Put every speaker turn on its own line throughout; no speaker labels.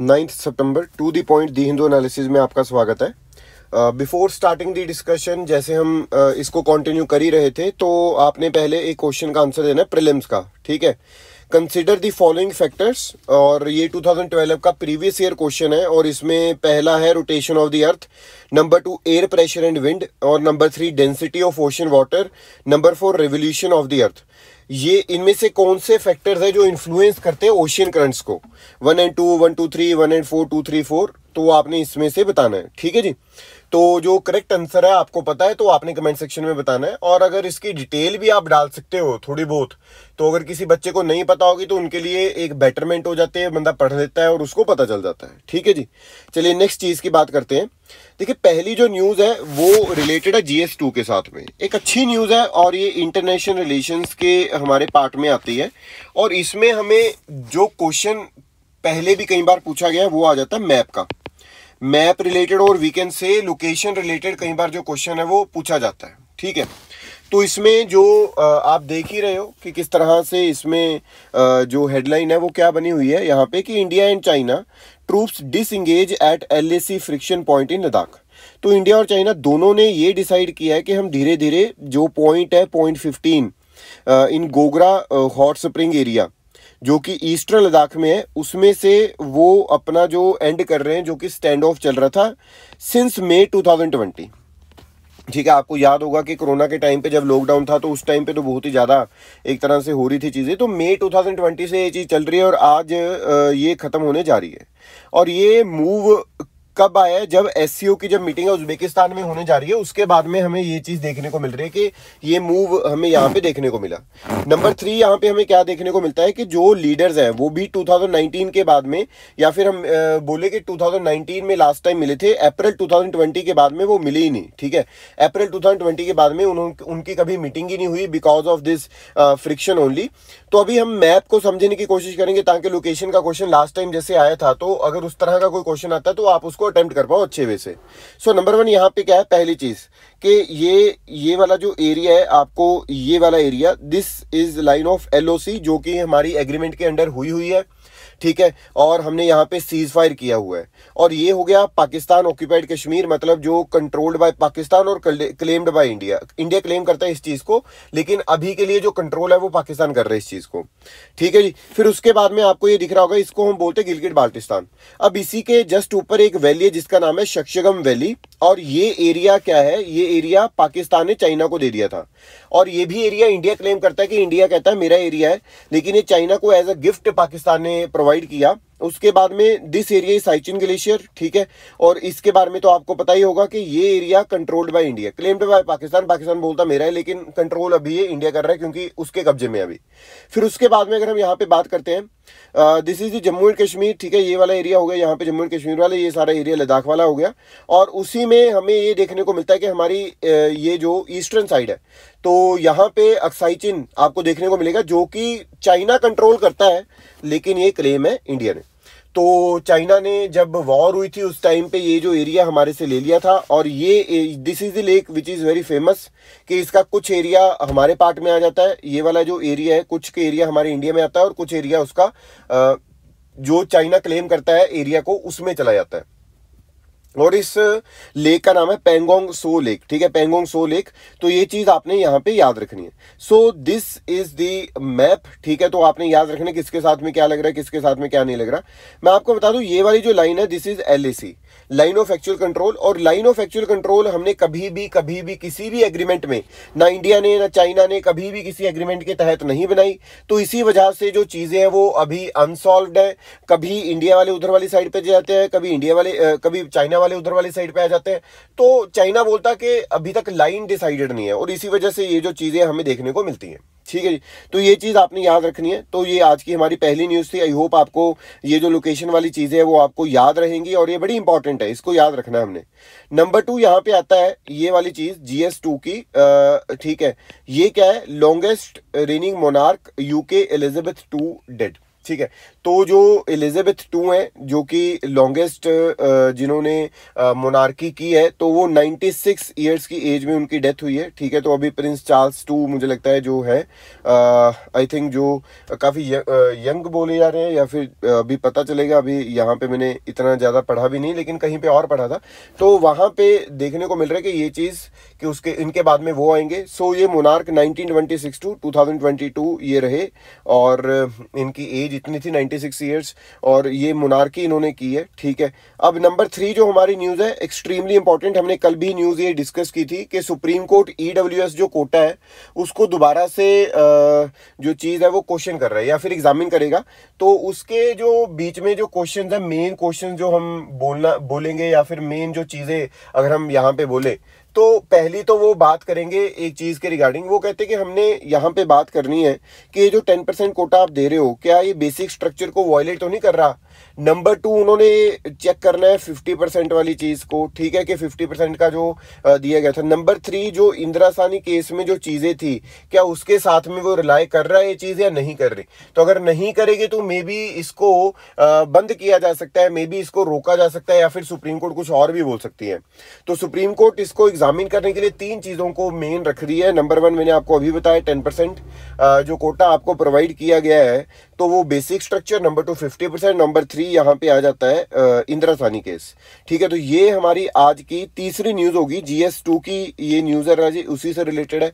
ninth सितंबर to the point the Hindu analysis में आपका स्वागत है बिफोर स्टार्टिंग दी डिस्कशन जैसे हम uh, इसको कंटिन्यू कर ही रहे थे तो आपने पहले एक क्वेश्चन का आंसर देना है प्रिलिम्स का ठीक है कंसिडर दी फॉलोइंग फैक्टर्स और ये 2012 का प्रीवियस ईयर क्वेश्चन है और इसमें पहला है rotation of the earth number two air pressure and wind और number three density of ocean water number four revolution of the earth ये इनमें से कौन से फैक्टर्स है जो इन्फ्लुएंस करते हैं ओशियन करंट्स को one and two one two three one and four two three four तो आपने इसमें से बताना है ठीक है जी तो जो करेक्ट आंसर है आपको पता है तो आपने कमेंट सेक्शन में बताना है और अगर इसकी डिटेल भी आप डाल सकते हो थोड़ी बहुत तो अगर किसी बच्चे को नहीं पता होगी तो उनके लिए एक बेटरमेंट हो जाती है बंदा पढ़ लेता है और उसको पता चल जाता है ठीक है जी चलिए नेक्स्ट चीज़ की बात करते हैं देखिए पहली जो न्यूज़ है वो रिलेटेड है जीएस टू के साथ में एक अच्छी न्यूज़ है और ये इंटरनेशनल रिलेशंस के हमारे पार्ट में आती है और इसमें हमें जो क्वेश्चन पहले भी कई बार पूछा गया है वो आ जाता है मैप का मैप रिलेटेड और we can say location related कई बार जो क्वेश्चन है वो पूछा जाता है ठीक है तो इसमें जो आप देख ही रहे हो कि किस तरह से इसमें जो हेडलाइन है वो क्या बनी हुई है यहाँ पे कि India and China troops disengage at L friction point in Ladakh तो इंडिया और चाइना दोनों ने ये डिसाइड किया है कि हम धीरे धीरे जो पॉइंट है point fifteen in Gogra hot spring area जो कि ईस्टर्न लद्दाख में है उसमें से वो अपना जो एंड कर रहे हैं जो कि स्टैंड ऑफ चल रहा था सिंस मई 2020 ठीक है आपको याद होगा कि कोरोना के टाइम पे जब लॉकडाउन था तो उस टाइम पे तो बहुत ही ज़्यादा एक तरह से हो रही थी चीज़ें तो मई 2020 से ये चीज़ चल रही है और आज ये ख़त्म होने जा रही है और ये मूव कब आया है जब एस की जब मीटिंग है उज्बेकिस्तान में होने जा रही है उसके बाद में हमें ये चीज देखने को मिल रही है कि ये मूव हमें यहाँ पे देखने को मिला नंबर थ्री यहाँ पे हमें क्या देखने को मिलता है कि जो लीडर्स हैं वो भी 2019 के बाद में या फिर हम बोले कि 2019 में लास्ट टाइम मिले थे अप्रैल 2020 के बाद में वो मिले ही नहीं ठीक है अप्रैल 2020 के बाद में उन, उनकी कभी मीटिंग ही नहीं हुई because of this friction only तो अभी हम मैप को समझने की कोशिश करेंगे ताकि लोकेशन का क्वेश्चन लास्ट टाइम जैसे आया था तो अगर उस तरह का कोई क्वेश्चन आता है तो आप उसको अटेम्प्ट कर पाओ अच्छे वे से सो नंबर वन यहाँ पे क्या है पहली चीज़ कि ये ये वाला जो एरिया है आपको ये वाला area this is line of LOC जो कि हमारी एग्रीमेंट के अंडर हुई हुई है ठीक है और हमने यहाँ पे सीज फायर किया हुआ है और ये हो गया पाकिस्तान ऑक्यूपाइड कश्मीर मतलब जो कंट्रोल्ड बाय पाकिस्तान और claimed by India India claim करता है इस चीज़ को लेकिन अभी के लिए जो कंट्रोल है वो पाकिस्तान कर रहा है इस चीज़ को ठीक है जी फिर उसके बाद में आपको ये दिख रहा होगा इसको हम बोलते हैं गिलगिट बाल्टिस्तान अब इसी के जस्ट ऊपर एक वैली है जिसका नाम है शक्शगम वैली और ये एरिया क्या है ये एरिया पाकिस्तान ने चाइना को दे दिया था और ये भी एरिया इंडिया क्लेम करता है कि इंडिया कहता है मेरा एरिया है लेकिन ये चाइना को एज अ गिफ्ट पाकिस्तान ने प्रोवाइड किया उसके बाद में this area is Siachen glacier ठीक है और इसके बारे में तो आपको पता ही होगा कि ये area controlled by India claimed by Pakistan Pakistan बोलता मेरा है लेकिन कंट्रोल अभी ये इंडिया कर रहा है क्योंकि उसके कब्जे में अभी फिर उसके बाद में अगर हम यहाँ पे बात करते हैं this is Jammu and Kashmir ठीक है ये वाला एरिया हो गया यहाँ पे जम्मू एंड कश्मीर वाला ये सारा एरिया लद्दाख वाला हो गया और उसी में हमें ये देखने को मिलता है कि हमारी ये जो ईस्टर्न साइड है तो यहाँ पे अक्साइचिन आपको देखने को मिलेगा जो कि चाइना कंट्रोल करता है लेकिन ये क्लेम है इंडिया ने तो चाइना ने जब वॉर हुई थी उस टाइम पे ये जो एरिया हमारे से ले लिया था और ये this is the lake which is very famous कि इसका कुछ एरिया हमारे पार्ट में आ जाता है ये वाला जो एरिया है कुछ के एरिया हमारे इंडिया में आता है और कुछ एरिया उसका जो चाइना क्लेम करता है एरिया को उसमें चला जाता है और इस लेक का नाम है पेंगोंग सो लेक ठीक है पेंगोंग सो लेक तो ये चीज़ आपने यहाँ पे याद रखनी है so this is the map ठीक है तो आपने याद रखना किसके साथ में क्या लग रहा है किसके साथ में क्या नहीं लग रहा मैं आपको बता दू ये वाली जो लाइन है this is L line of actual control और लाइन ऑफ एक्चुअल कंट्रोल हमने कभी भी कभी भी किसी भी एग्रीमेंट में ना इंडिया ने ना चाइना ने कभी भी किसी एग्रीमेंट के तहत नहीं बनाई तो इसी वजह से जो चीज़ें हैं वो अभी अनसॉल्व है कभी इंडिया वाले उधर वाली साइड पर जाते हैं कभी इंडिया वाले कभी चाइना वाले वाले उधर वाली साइड पे आ जाते हैं तो चाइना बोलता कि अभी तक लाइन डिसाइडेड नहीं है और इसी वजह से ये जो चीज़ें हमें देखने को मिलती हैं ठीक है जी तो ये चीज़ आपने याद रखनी है तो ये आज की हमारी पहली न्यूज़ थी आई होप आपको ये जो लोकेशन वाली चीज़ें हैं वो आपको याद रहेंगी और ये बड़ी इंपॉर्टेंट है इसको याद रखना है हमने नंबर टू यहाँ पे आता है ये वाली चीज़ जी एस टू की ठीक है ये क्या है longest reigning monarch UK Elizabeth two dead ठीक है तो जो एलिजाबेथ टू है जो कि लॉन्गेस्ट जिन्होंने मोनार्की की है तो वो 96 ईयर्स की एज में उनकी डेथ हुई है ठीक है तो अभी प्रिंस चार्ल्स टू मुझे लगता है जो है आई थिंक जो काफ़ी यंग बोले जा रहे हैं या फिर अभी पता चलेगा अभी यहाँ पे मैंने इतना ज़्यादा पढ़ा भी नहीं लेकिन कहीं पे और पढ़ा था तो वहाँ पे देखने को मिल रहा है कि ये चीज़ कि उसके इनके बाद में वो आएंगे सो ये मोनार्क नाइनटीन टू टू ये रहे और इनकी एज जीतनी थी 96 सिक्स ईयर्स और ये मुनारकी इन्होंने की है ठीक है अब नंबर थ्री जो हमारी न्यूज़ है एक्सट्रीमली इंपॉर्टेंट हमने कल भी न्यूज़ ये डिस्कस की थी कि सुप्रीम कोर्ट ई जो कोटा है उसको दोबारा से जो चीज़ है वो क्वेश्चन कर रहा है या फिर एग्जामिन करेगा तो उसके जो बीच में जो क्वेश्चन है मेन क्वेश्चन जो हम बोलना बोलेंगे या फिर मेन जो चीज़ें अगर हम यहाँ पर बोले तो पहली तो वो बात करेंगे एक चीज़ के रिगार्डिंग वो कहते हैं कि हमने यहाँ पे बात करनी है कि ये जो टेन परसेंट कोटा आप दे रहे हो क्या ये बेसिक स्ट्रक्चर को वॉयलेट तो नहीं कर रहा नंबर टू उन्होंने चेक करना है फिफ्टी परसेंट वाली चीज़ को ठीक है कि फिफ्टी परसेंट का जो दिया गया था नंबर थ्री जो इंदिरा सानी केस में जो चीज़ें थी क्या उसके साथ में वो रिलाय कर रहा है ये चीज़ या नहीं कर रही तो अगर नहीं करेगी तो मे बी इसको बंद किया जा सकता है मे बी इसको रोका जा सकता है या फिर सुप्रीम कोर्ट कुछ और भी बोल सकती है तो सुप्रीम कोर्ट इसको एग्जामिन करने के लिए तीन चीज़ों को मेन रख रही है नंबर वन मैंने आपको अभी बताया टेन परसेंट जो कोटा आपको प्रोवाइड किया गया है तो वो basic structure number two fifty percent number three यहाँ पे आ जाता है इंदिरा सानी केस ठीक है तो ये हमारी आज की तीसरी न्यूज़ होगी जीएस टू की ये न्यूज़ है राजी उसी से रिलेटेड है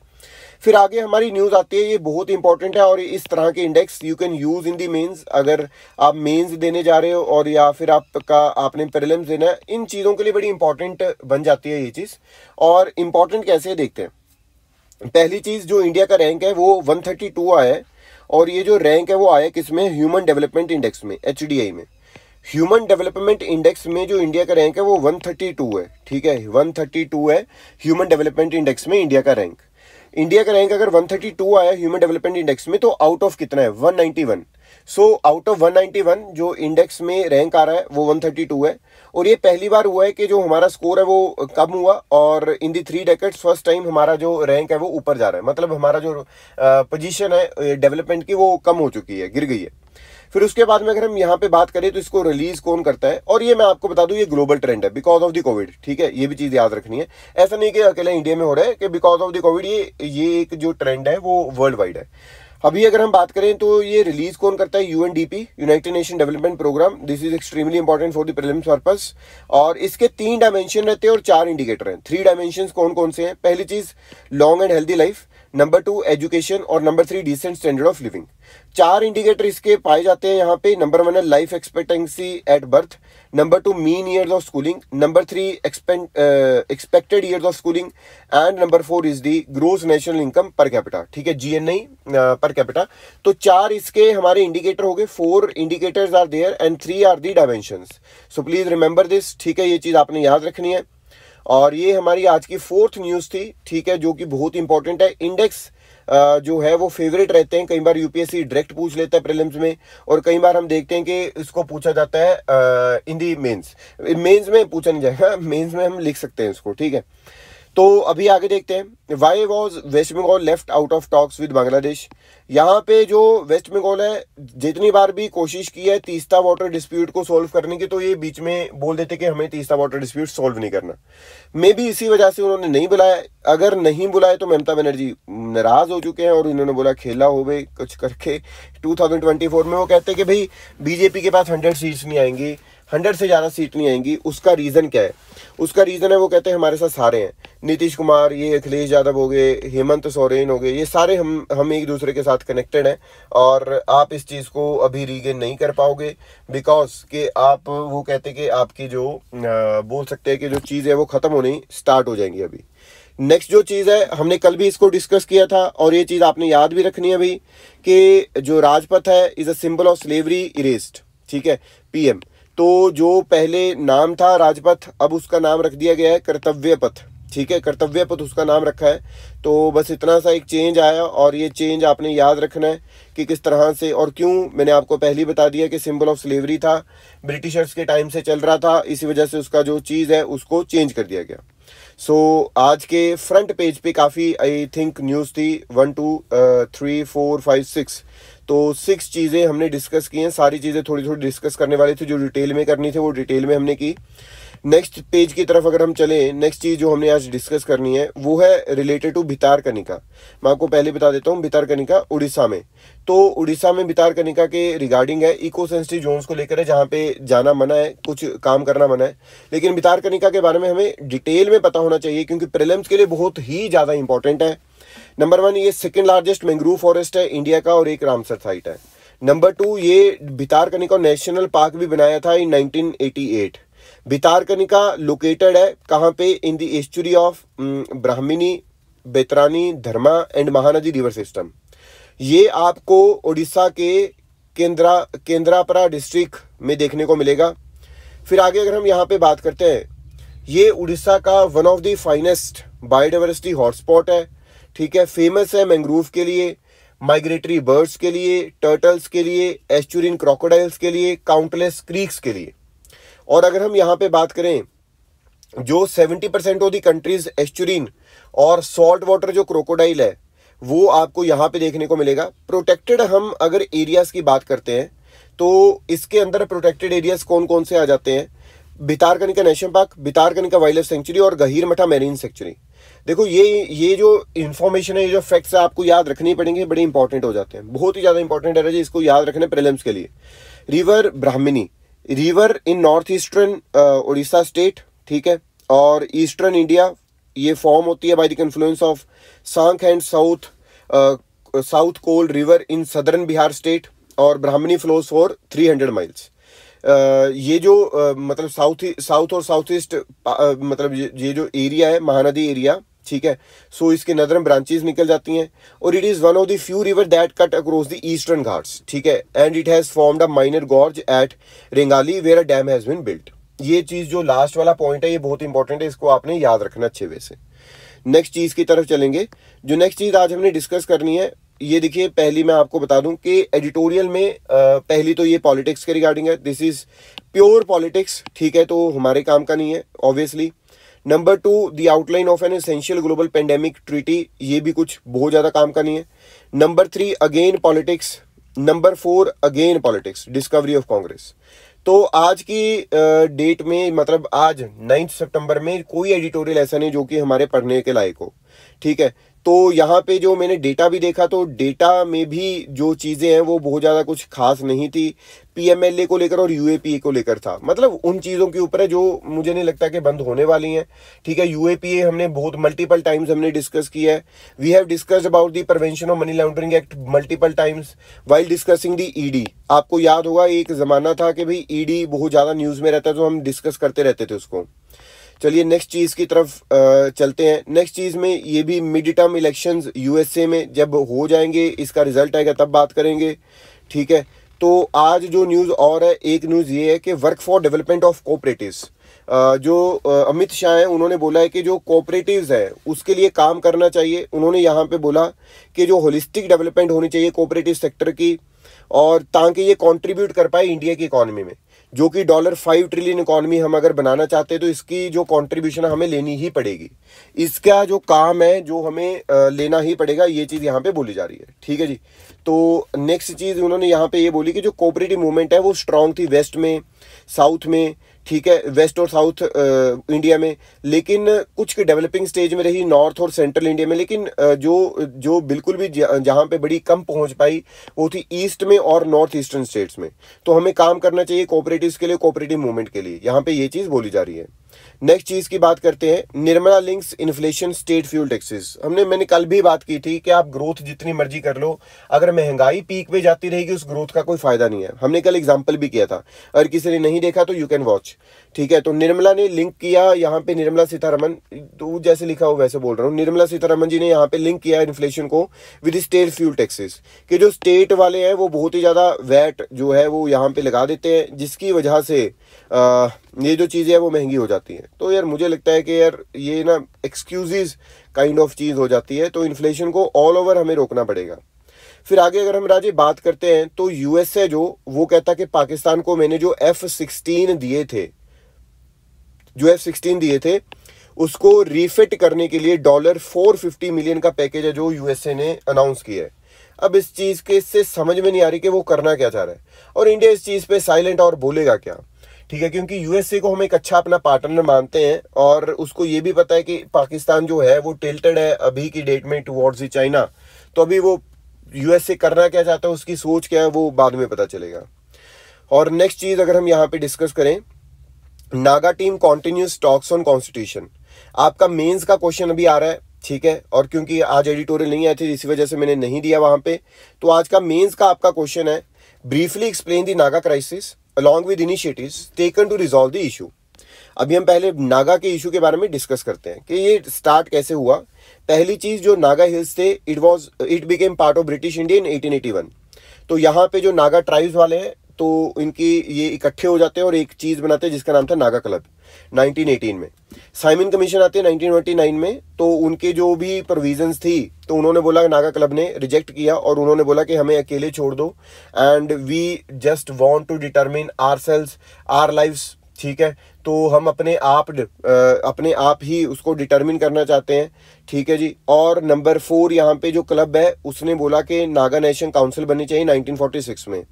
फिर आगे हमारी न्यूज़ आती है ये बहुत इंपॉर्टेंट है और इस तरह के index you can use in the mains अगर आप मेन्स देने जा रहे हो और या फिर आपका आपने प्रिलिम्स देना है इन चीज़ों के लिए बड़ी इंपॉर्टेंट बन जाती है ये चीज़ और इंपॉर्टेंट कैसे है देखते हैं पहली चीज़ जो इंडिया का रैंक है वो 132 आया है और ये जो रैंक है वो आया किसमें ह्यूमन डेवलपमेंट इंडेक्स में एच में ह्यूमन डेवलपमेंट इंडेक्स में जो इंडिया का रैंक है वो 132 है ठीक है 132 है ह्यूमन डेवलपमेंट इंडेक्स में इंडिया का रैंक इंडिया का रैंक अगर 132 आया ह्यूमन डेवलपमेंट इंडेक्स में तो आउट ऑफ कितना है 191 सो आउट ऑफ 191 जो इंडेक्स में रैंक आ रहा है वो 132 है और ये पहली बार हुआ है कि जो हमारा स्कोर है वो कम हुआ और in the three decades first time हमारा जो रैंक है वो ऊपर जा रहा है मतलब हमारा जो पोजीशन है डेवलपमेंट की वो कम हो चुकी है गिर गई है फिर उसके बाद में अगर हम यहाँ पे बात करें तो इसको रिलीज कौन करता है और ये मैं आपको बता दूं ये ग्लोबल ट्रेंड है बिकॉज ऑफ द कोविड ठीक है ये भी चीज़ याद रखनी है ऐसा नहीं कि अकेले इंडिया में हो रहा है कि बिकॉज ऑफ द कोविड ये ये एक जो ट्रेंड है वो वर्ल्ड वाइड है अभी अगर हम बात करें तो ये रिलीज कौन करता है UNDP United Nation Development Programme this is extremely important for the prelims purpose और इसके तीन डायमेंशन रहते हैं और चार इंडिकेटर हैं थ्री डायमेंशन कौन कौन से हैं पहली चीज long and healthy life number two education और number three decent standard of living चार इंडिकेटर इसके पाए जाते हैं यहाँ पे नंबर वन है life expectancy at birth number two mean year of schooling number three expected year of schooling and number four is the gross national income per capita ठीक है जी एन आई per capita तो चार इसके हमारे indicator हो गए four indicators are there and three are the dimension so please remember this ठीक है ये चीज़ आपने याद रखनी है और ये हमारी आज की फोर्थ न्यूज़ थी ठीक है जो कि बहुत इंपॉर्टेंट है इंडेक्स जो है वो फेवरेट रहते हैं कई बार यूपीएससी डायरेक्ट पूछ लेता है प्रीलिम्स में और कई बार हम देखते हैं कि इसको पूछा जाता है इन दी मेंस मेंस में पूछा नहीं जाएगा मेंस में हम लिख सकते हैं इसको ठीक है तो अभी आगे देखते हैं why was West Bengal left out of talks with Bangladesh यहाँ पे जो वेस्ट बंगाल है जितनी बार भी कोशिश की है तीस्ता वाटर डिस्प्यूट को सोल्व करने की तो ये बीच में बोल देते कि हमें तीस्ता वाटर डिस्प्यूट सोल्व नहीं करना मे भी इसी वजह से उन्होंने नहीं बुलाया अगर नहीं बुलाया तो ममता बनर्जी नाराज हो चुके हैं और इन्होंने बोला खेला हो कुछ करके टू में वो कहते कि भाई बीजेपी के पास हंड्रेड सीट्स नहीं आएंगी हंड्रेड से ज़्यादा सीट नहीं आएंगी उसका रीज़न क्या है उसका रीज़न है वो कहते हैं हमारे साथ सारे हैं नीतीश कुमार ये अखिलेश यादव हो गए हेमंत सोरेन हो गए ये सारे हम हम एक दूसरे के साथ कनेक्टेड हैं और आप इस चीज़ को अभी रीगेन नहीं कर पाओगे बिकॉज के आप वो कहते कि आपकी जो बोल सकते हैं कि जो चीज़ है वो ख़त्म होनी स्टार्ट हो जाएंगी अभी नेक्स्ट जो चीज़ है हमने कल भी इसको डिस्कस किया था और ये चीज़ आपने याद भी रखनी है अभी कि जो राजपथ है is a symbol of slavery erased ठीक है पीएम तो जो पहले नाम था राजपथ अब उसका नाम रख दिया गया है कर्तव्य पथ ठीक है कर्तव्य पथ उसका नाम रखा है तो बस इतना सा एक चेंज आया और ये चेंज आपने याद रखना है कि किस तरह से और क्यों मैंने आपको पहले बता दिया कि सिंबल ऑफ स्लेवरी था ब्रिटिशर्स के टाइम से चल रहा था इसी वजह से उसका जो चीज़ है उसको चेंज कर दिया गया सो so, आज के फ्रंट पेज पे काफ़ी आई थिंक न्यूज़ थी one two three four five six तो सिक्स चीज़ें हमने डिस्कस की हैं सारी चीज़ें थोड़ी थोड़ी डिस्कस करने वाले थे जो डिटेल में करनी थी वो डिटेल में हमने की नेक्स्ट पेज की तरफ अगर हम चलें नेक्स्ट चीज़ जो हमने आज डिस्कस करनी है वो है रिलेटेड टू भितार कनिका मैं आपको पहले बता देता हूँ भितार कनिका उड़ीसा में तो उड़ीसा में भितार कनिका के रिगार्डिंग है इको सेंसिटिव जोन्स को लेकर है जहाँ पे जाना मना है कुछ काम करना मना है लेकिन भितार कनिका के बारे में हमें डिटेल में पता होना चाहिए क्योंकि प्रिलम्स के लिए बहुत ही ज़्यादा इंपॉर्टेंट है नंबर वन ये सेकेंड लार्जेस्ट मैंग्रोव फॉरेस्ट है इंडिया का और एक रामसर साइट है नंबर टू ये भितारकनिका नेशनल पार्क भी बनाया था इन 1988 भितारकनिका लोकेटेड है कहाँ पे in the estuary of Brahmani Baitarani धर्मा एंड महानदी रिवर सिस्टम ये आपको उड़ीसा के केंद्रा केंद्रापरा डिस्ट्रिक्ट में देखने को मिलेगा फिर आगे अगर हम यहाँ पे बात करते हैं ये उड़ीसा का one of the finest biodiversity hotspot है ठीक है फेमस है मैंग्रोव के लिए माइग्रेटरी बर्ड्स के लिए टर्टल्स के लिए एस्चुरिन क्रोकोडाइल्स के लिए काउंटलेस क्रीक्स के लिए और अगर हम यहाँ पे बात करें जो 70 percent of the countries estuarine और सॉल्ट वाटर जो क्रोकोडाइल है वो आपको यहाँ पे देखने को मिलेगा प्रोटेक्टेड हम अगर एरियाज की बात करते हैं तो इसके अंदर प्रोटेक्टेड एरियाज कौन कौन से आ जाते हैं Bhitarkanika national park Bhitarkanika wildlife sanctuary और गहीर मठा मेरीन सेंचुरी देखो ये ये जो इन्फॉर्मेशन है ये जो फैक्ट्स है आपको याद रखने पड़ेंगे बड़े इंपॉर्टेंट हो जाते हैं बहुत ही ज़्यादा इंपॉर्टेंट है इसको याद रखने प्रिलिम्स के लिए river Brahmani river in north eastern Orissa state ठीक है और ईस्टर्न इंडिया ये फॉर्म होती है by the confluence of Sankh and south south Koel river in southern Bihar state और Brahmani flows for hundred miles ये जो uh, मतलब साउथ साउथ और साउथ ईस्ट uh, मतलब ये, ये जो एरिया है महानदी एरिया ठीक है सो so, इसके नदरम ब्रांचेज निकल जाती हैं और it is one of the few river that cut across the Eastern Ghats ठीक है and it has formed a minor gorge at Rengali where a dam has been built ये चीज़ जो लास्ट वाला पॉइंट है ये बहुत इंपॉर्टेंट है इसको आपने याद रखना अच्छे वे से नेक्स्ट चीज़ की तरफ चलेंगे जो नेक्स्ट चीज़ आज हमने डिस्कस करनी है ये देखिए पहली मैं आपको बता दूं कि एडिटोरियल में आ, पहली तो ये पॉलिटिक्स के रिगार्डिंग है दिस इज़ प्योर पॉलिटिक्स ठीक है तो हमारे काम का नहीं है obviously number two the outline of an essential global pandemic treaty ये भी कुछ बहुत ज़्यादा काम का नहीं है number three again politics number four again politics discovery of Congress तो आज की डेट में मतलब आज नाइन्थ सितंबर में कोई एडिटोरियल ऐसा नहीं जो कि हमारे पढ़ने के लायक हो ठीक है तो यहाँ पे जो मैंने डेटा भी देखा तो डेटा में भी जो चीज़ें हैं वो बहुत ज़्यादा कुछ खास नहीं थी पीएमएलए को लेकर और यूएपीए को लेकर था मतलब उन चीज़ों के ऊपर है जो मुझे नहीं लगता कि बंद होने वाली हैं ठीक है यूएपीए हमने बहुत मल्टीपल टाइम्स हमने डिस्कस किया है we have discuss about the prevention of money laundering act multiple times while discussing the ED आपको याद होगा एक ज़माना था कि भाई ईडी e बहुत ज़्यादा न्यूज़ में रहता है तो हम डिस्कस करते रहते थे उसको चलिए नेक्स्ट चीज की तरफ चलते हैं नेक्स्ट चीज में ये भी मिड टर्म इलेक्शन यूएसए में जब हो जाएंगे इसका रिजल्ट आएगा तब बात करेंगे ठीक है तो आज जो न्यूज़ और है एक न्यूज़ ये है कि work for development of cooperatives जो अमित शाह हैं उन्होंने बोला है कि जो कोऑपरेटिव्स है उसके लिए काम करना चाहिए उन्होंने यहाँ पे बोला कि जो होलिस्टिक डेवलपमेंट होनी चाहिए कोऑपरेटिव सेक्टर की और ताकि ये कंट्रीब्यूट कर पाए इंडिया की इकोनॉमी में जो कि डॉलर फाइव ट्रिलियन इकोनॉमी हम अगर बनाना चाहते हैं तो इसकी जो कंट्रीब्यूशन हमें लेनी ही पड़ेगी इसका जो काम है जो हमें लेना ही पड़ेगा ये चीज़ यहाँ पे बोली जा रही है ठीक है जी तो नेक्स्ट चीज़ उन्होंने यहाँ पे ये बोली कि जो कोऑपरेटिव मूवमेंट है वो स्ट्रांग थी वेस्ट में साउथ में ठीक है वेस्ट और साउथ इंडिया में लेकिन कुछ की डेवलपिंग स्टेज में रही नॉर्थ और सेंट्रल इंडिया में लेकिन जो जो बिल्कुल भी जहाँ पे बड़ी कम पहुँच पाई वो थी ईस्ट में और नॉर्थ ईस्टर्न स्टेट्स में तो हमें काम करना चाहिए कोऑपरेटिव्स के लिए कोऑपरेटिव मूवमेंट के लिए यहाँ पे ये चीज़ बोली जा रही है नेक्स्ट चीज़ की बात करते हैं Nirmala links inflation state fuel taxes हमने मैंने कल भी बात की थी कि आप ग्रोथ जितनी मर्जी कर लो अगर महंगाई पीक पे जाती रहेगी उस ग्रोथ का कोई फायदा नहीं है हमने कल एग्जाम्पल भी किया था अगर किसी ने नहीं देखा तो यू कैन वॉच ठीक है तो निर्मला ने लिंक किया यहाँ पे निर्मला सीतारमन तो जैसे लिखा हो वैसे बोल रहा हूँ निर्मला सीतारमन जी ने यहाँ पे लिंक किया इन्फ्लेशन को विद स्टेट फ्यूल टैक्सेस कि जो स्टेट वाले हैं वो बहुत ही ज़्यादा वैट जो है वो यहाँ पे लगा देते हैं जिसकी वजह से आ, ये जो चीज़ें हैं वो महंगी हो जाती हैं तो यार मुझे लगता है कि यार ये ना एक्सक्यूजेज काइंड ऑफ चीज़ हो जाती है तो इन्फ्लेशन को ऑल ओवर हमें रोकना पड़ेगा फिर आगे अगर हम राजे बात करते हैं तो यूएसए जो वो कहता कि पाकिस्तान को मैंने जो एफ सिक्सटीन दिए थे जो एफ सिक्सटीन दिए थे उसको रीफिट करने के लिए डॉलर फोर फिफ्टी मिलियन का पैकेज है जो यूएसए ने अनाउंस किया है अब इस चीज़ के इससे समझ में नहीं आ रही कि वो करना क्या चाह रहा है और इंडिया इस चीज़ पे साइलेंट और बोलेगा क्या ठीक है क्योंकि यूएसए को हम एक अच्छा अपना पार्टनर मानते हैं और उसको ये भी पता है कि पाकिस्तान जो है वो टिल्टेड है अभी की डेट में टूवर्ड्स ही चाइना तो अभी वो यूएसए करना क्या चाहता है उसकी सोच क्या है वो बाद में पता चलेगा और नेक्स्ट चीज़ अगर हम यहाँ पे डिस्कस करें Naga team continues talks on constitution आपका मेंस का क्वेश्चन अभी आ रहा है ठीक है और क्योंकि आज एडिटोरियल नहीं आए थे इसी वजह से मैंने नहीं दिया वहां पे तो आज का मेंस का आपका क्वेश्चन है briefly explain the Naga crisis along with initiatives taken to resolve the issue अभी हम पहले नागा के इशू के बारे में डिस्कस करते हैं कि ये स्टार्ट कैसे हुआ पहली चीज़ जो नागा हिल्स थे it was it became part of British India in eighteen eighty one तो यहाँ पे जो नागा ट्राइब्स वाले हैं तो इनकी ये इकट्ठे हो जाते हैं और एक चीज़ बनाते हैं जिसका नाम था नागा क्लब 1918 में साइमिन कमीशन आते हैं 1929 में तो उनके जो भी प्रोविजंस थी तो उन्होंने बोला नागा क्लब ने रिजेक्ट किया और उन्होंने बोला कि हमें अकेले छोड़ दो and we just want to determine our selves our life ठीक है तो हम अपने आप अपने आप ही उसको डिटरमिन करना चाहते हैं ठीक है जी और नंबर फोर यहाँ पे जो क्लब है उसने बोला कि नागा नेशन काउंसिल बननी चाहिए 1946 में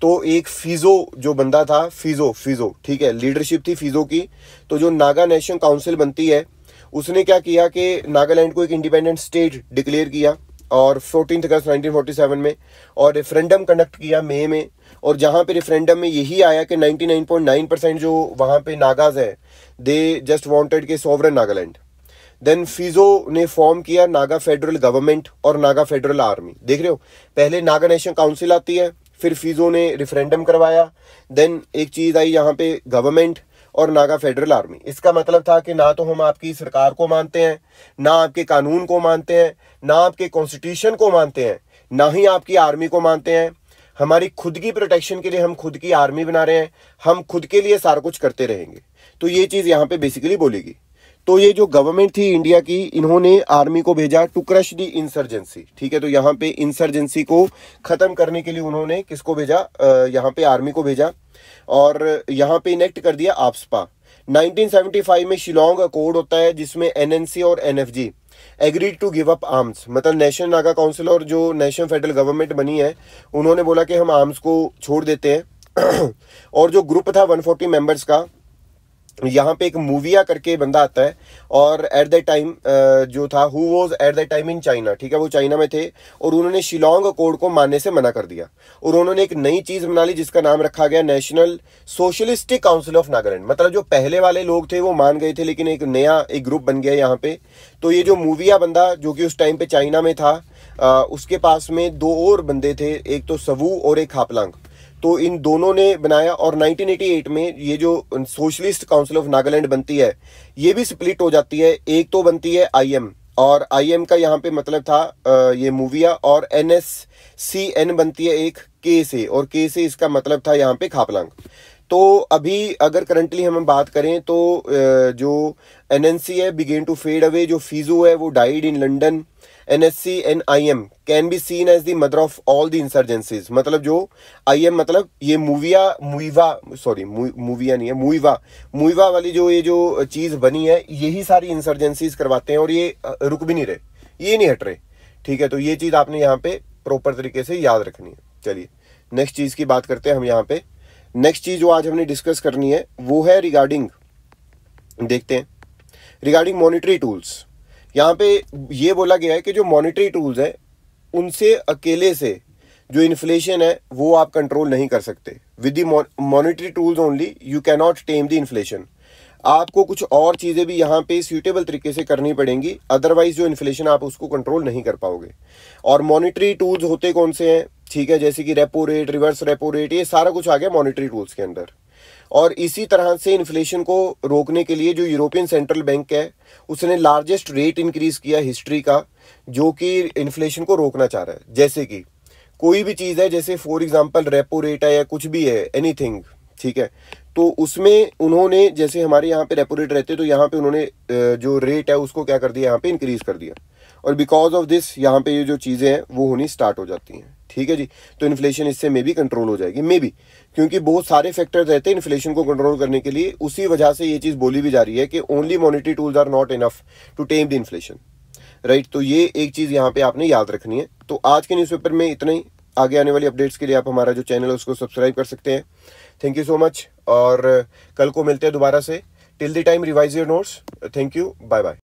तो एक फिजो जो बंदा था फिजो फिजो ठीक है लीडरशिप थी फिजो की तो जो नागा नेशनल काउंसिल बनती है उसने क्या किया कि नागालैंड को एक इंडिपेंडेंट स्टेट डिक्लेयर किया और फोर्टीन अगस्त 1947 में और रेफरेंडम कंडक्ट किया मई में और जहां पे रेफरेंडम में यही आया कि 99.9 परसेंट जो वहां पे नागाज है दे जस्ट वांटेड के सोवरन नागालैंड देन फिजो ने फॉर्म किया नागा फेडरल गवर्नमेंट और नागा फेडरल आर्मी देख रहे हो पहले नागा नेशनल काउंसिल आती है फिर फीजों ने रेफरेंडम करवाया देन एक चीज़ आई यहाँ पे गवर्नमेंट और नागा फेडरल आर्मी इसका मतलब था कि ना तो हम आपकी सरकार को मानते हैं ना आपके कानून को मानते हैं ना आपके कॉन्स्टिट्यूशन को मानते हैं ना ही आपकी आर्मी को मानते हैं हमारी खुद की प्रोटेक्शन के लिए हम खुद की आर्मी बना रहे हैं हम खुद के लिए सारा कुछ करते रहेंगे तो ये चीज़ यहाँ पे बेसिकली बोलेगी तो ये जो गवर्नमेंट थी इंडिया की इन्होंने आर्मी को भेजा टू क्रश दी इंसर्जेंसी ठीक है तो यहाँ पे इंसर्जेंसी को ख़त्म करने के लिए उन्होंने किसको भेजा यहाँ पे आर्मी को भेजा और यहाँ पे इनेक्ट कर दिया आपसपा 1975 में शिलोंग अकॉर्ड होता है जिसमें एनएनसी और NFG agreed to give up arms मतलब नेशनल नागा काउंसिल और जो नेशनल फेडरल गवर्नमेंट बनी है उन्होंने बोला कि हम आर्म्स को छोड़ देते हैं और जो ग्रुप था 140 मेंबर्स का यहाँ पे एक मूविया करके बंदा आता है और एट द टाइम जो था who was at the time in China ठीक है वो चाइना में थे और उन्होंने शिलोंग कोड को मानने से मना कर दिया और उन्होंने एक नई चीज़ बना ली जिसका नाम रखा गया national socialistic council of Nagaland मतलब जो पहले वाले लोग थे वो मान गए थे लेकिन एक नया एक ग्रुप बन गया यहाँ पे तो ये जो मूविया बंदा जो कि उस टाइम पे चाइना में था आ, उसके पास में दो और बंदे थे एक तो सवू और एक हापलांग तो इन दोनों ने बनाया और 1988 में ये जो सोशलिस्ट काउंसिल ऑफ नागालैंड बनती है ये भी स्प्लिट हो जाती है एक तो बनती है आईएम और आईएम का यहाँ पे मतलब था ये मूविया और एन एस सी एन बनती है एक के से और के से इसका मतलब था यहाँ पे खापलांग तो अभी अगर करंटली हम बात करें तो जो एन है बिगेन टू फेड अवे जो फीजो है वो died in London NSC and IM can be seen as the mother of all the insurgencies मतलब जो आईएम मतलब ये मूविया मुइवा सॉरी मूविया नहीं है मुइवा मुइवा वाली जो ये जो चीज बनी है यही सारी इंसर्जेंसीज करवाते हैं और ये रुक भी नहीं रहे ये नहीं हट रहे ठीक है तो ये चीज आपने यहाँ पे प्रॉपर तरीके से याद रखनी है चलिए नेक्स्ट चीज की बात करते हैं हम यहाँ पे नेक्स्ट चीज जो आज हमने डिस्कस करनी है वो है रिगार्डिंग देखते हैं रिगार्डिंग मॉनिटरी टूल्स यहाँ पे ये बोला गया है कि जो मॉनिटरी टूल्स हैं उनसे अकेले से जो इन्फ्लेशन है वो आप कंट्रोल नहीं कर सकते with the monetary tools only you cannot tame the inflation आपको कुछ और चीज़ें भी यहाँ पे सूटेबल तरीके से करनी पड़ेंगी अदरवाइज जो इन्फ्लेशन आप उसको कंट्रोल नहीं कर पाओगे और मॉनिटरी टूल्स होते कौन से हैं ठीक है जैसे कि repo rate reverse repo rate ये सारा कुछ आ गया मॉनिटरी टूल्स के अंदर और इसी तरह से इन्फ्लेशन को रोकने के लिए जो यूरोपियन सेंट्रल बैंक है उसने लार्जेस्ट रेट इंक्रीज़ किया हिस्ट्री का जो कि इन्फ्लेशन को रोकना चाह रहा है जैसे कि कोई भी चीज़ है जैसे फॉर एग्जांपल रेपो रेट है या कुछ भी है एनीथिंग ठीक है तो उसमें उन्होंने जैसे हमारे यहाँ पे रेपो रेट रहते तो यहाँ पे उन्होंने जो रेट है उसको क्या कर दिया यहाँ पे इंक्रीज़ कर दिया और बिकॉज ऑफ दिस यहाँ पे ये जो चीज़ें हैं वो होनी स्टार्ट हो जाती हैं ठीक है जी तो इन्फ्लेशन इससे मे बी कंट्रोल हो जाएगी मे बी क्योंकि बहुत सारे फैक्टर्स रहते हैं इन्फ्लेशन को कंट्रोल करने के लिए उसी वजह से ये चीज़ बोली भी जा रही है कि only monetary tools are not enough to tame the inflation right तो ये एक चीज़ यहाँ पे आपने याद रखनी है तो आज के न्यूज़पेपर में इतना ही आगे आने वाली अपडेट्स के लिए आप हमारा जो चैनल है उसको सब्सक्राइब कर सकते हैं थैंक यू सो मच और कल को मिलते हैं दोबारा से till the time revise your notes thank you bye bye